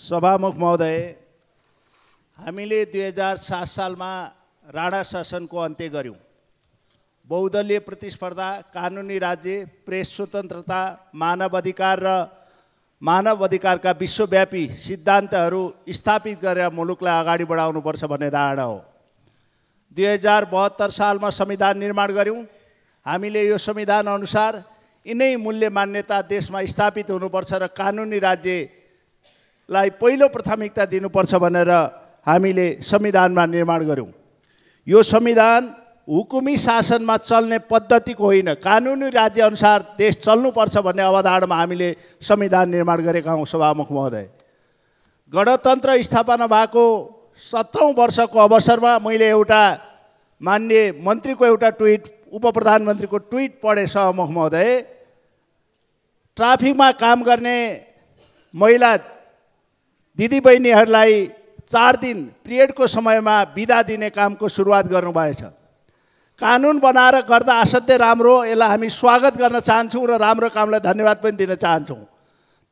सभामुख महोदय हामीले दुई हजार सात सालमा राणा शासनको अन्त्य गऱ्यौँ बहुदलीय प्रतिस्पर्धा कानुनी राज्य प्रेस स्वतन्त्रता मानव अधिकार र मानव अधिकारका विश्वव्यापी सिद्धान्तहरू स्थापित गरेर मुलुकलाई अगाडि बढाउनुपर्छ भन्ने धारणा हो दुई हजार बहत्तर सालमा संविधान निर्माण गऱ्यौँ हामीले यो संविधान अनुसार यिनै मूल्य मान्यता देशमा स्थापित हुनुपर्छ र कानुनी राज्य लाई पहिलो प्राथमिकता दिनुपर्छ भनेर हामीले संविधानमा निर्माण गऱ्यौँ यो संविधान हुकुमी शासनमा चल्ने पद्धतिको होइन कानुनी राज्यअनुसार देश चल्नुपर्छ भन्ने अवधारणामा हामीले संविधान निर्माण गरेका हौँ सभामुख महोदय गणतन्त्र स्थापना भएको सत्रौँ वर्षको अवसरमा मैले एउटा मान्य मन्त्रीको एउटा ट्विट उप प्रधानमन्त्रीको ट्विट पढेँ सभामुख महोदय ट्राफिकमा काम गर्ने महिला दिदीबहिनीहरूलाई चार दिन पिरियडको समयमा बिदा दिने कामको सुरुवात गर्नुभएछ कानुन बनाएर गर्दा असाध्यै राम्रो यसलाई हामी स्वागत गर्न चाहन्छौँ र राम्रो कामलाई धन्यवाद पनि दिन चाहन्छौँ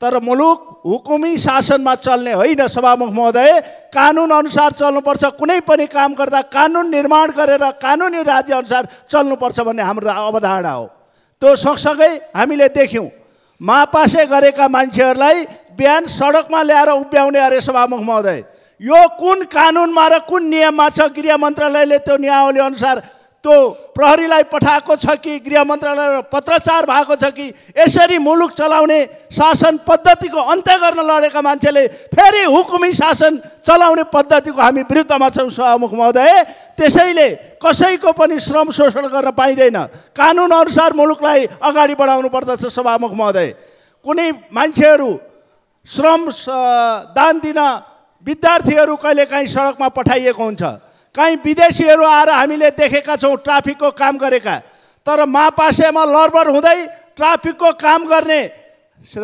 तर मुलुक हुकुमी शासनमा चल्ने होइन सभामुख महोदय कानुन अनुसार चल्नुपर्छ कुनै पनि काम गर्दा कानुन निर्माण गरेर कानुनी राज्यअनुसार चल्नुपर्छ भन्ने हाम्रो अवधारणा हो त्यो सँगसँगै हामीले देख्यौँ मापासे गरेका मान्छेहरूलाई बिहान सडकमा ल्याएर उभ्याउने अरे सभामुख महोदय यो कुन कानुनमा र कुन नियममा छ गृह मन्त्रालयले त्यो नियावली अनुसार त्यो प्रहरीलाई पठाएको छ कि गृह मन्त्रालय पत्रचार भएको छ कि यसरी मुलुक चलाउने शासन पद्धतिको अन्त्य गर्न लडेका मान्छेले फेरि हुकुमी शासन चलाउने पद्धतिको हामी विरुद्धमा छौँ सभामुख महोदय त्यसैले कसैको पनि श्रम शोषण गर्न पाइँदैन कानुनअनुसार मुलुकलाई अगाडि बढाउनु पर्दछ सभामुख महोदय कुनै मान्छेहरू श्रम दान दिन विद्यार्थीहरू कहिलेकाहीँ सडकमा पठाइएको हुन्छ काहीँ विदेशीहरू आएर हामीले देखेका छौँ ट्राफिकको काम गरेका तर मापासेमा लडबर हुँदै ट्राफिकको काम गर्ने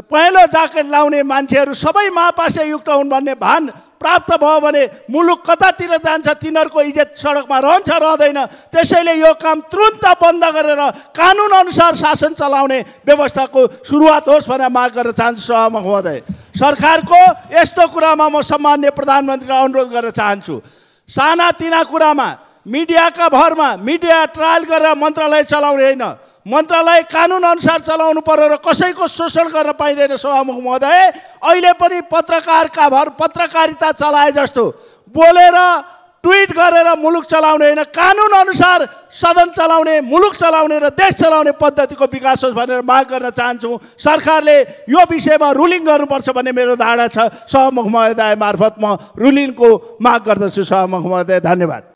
पहेँलो ज्याकेट लाउने मान्छेहरू सबै मापासे युक्त हुन् भन्ने भान प्राप्त भयो भने मुलुक कतातिर जान्छ तिनीहरूको इज्जत सडकमा रहन्छ रहँदैन त्यसैले यो काम तुरुन्त बन्द गरेर कानुनअनुसार शासन चलाउने व्यवस्थाको सुरुवात होस् भनेर माग गर्न चाहन्छु सहमत महोदय सरकारको यस्तो कुरामा म सम्मान्य प्रधानमन्त्रीलाई अनुरोध गर्न चाहन्छु सानातिना कुरामा मिडियाका भरमा मिडिया ट्रायल गरेर मन्त्रालय चलाउने होइन मन्त्रालय कानुनअनुसार चलाउनु पर्यो र कसैको शोषण गर्न पाइँदैन सभामुख महोदय अहिले पनि पत्रकारका भर पत्रकारिता चलाए जस्तो बोलेर ट्विट गरेर मुलुक चलाउने होइन अनुसार सदन चलाउने मुलुक चलाउने र देश चलाउने पद्धतिको विकास होस् भनेर माग गर्न चाहन्छु सरकारले यो विषयमा रुलिङ गर्नुपर्छ भन्ने मेरो धारणा छ सहमुख महोदय मार्फत म मा रुलिङको माग गर्दछु सहमुख महोदय धन्यवाद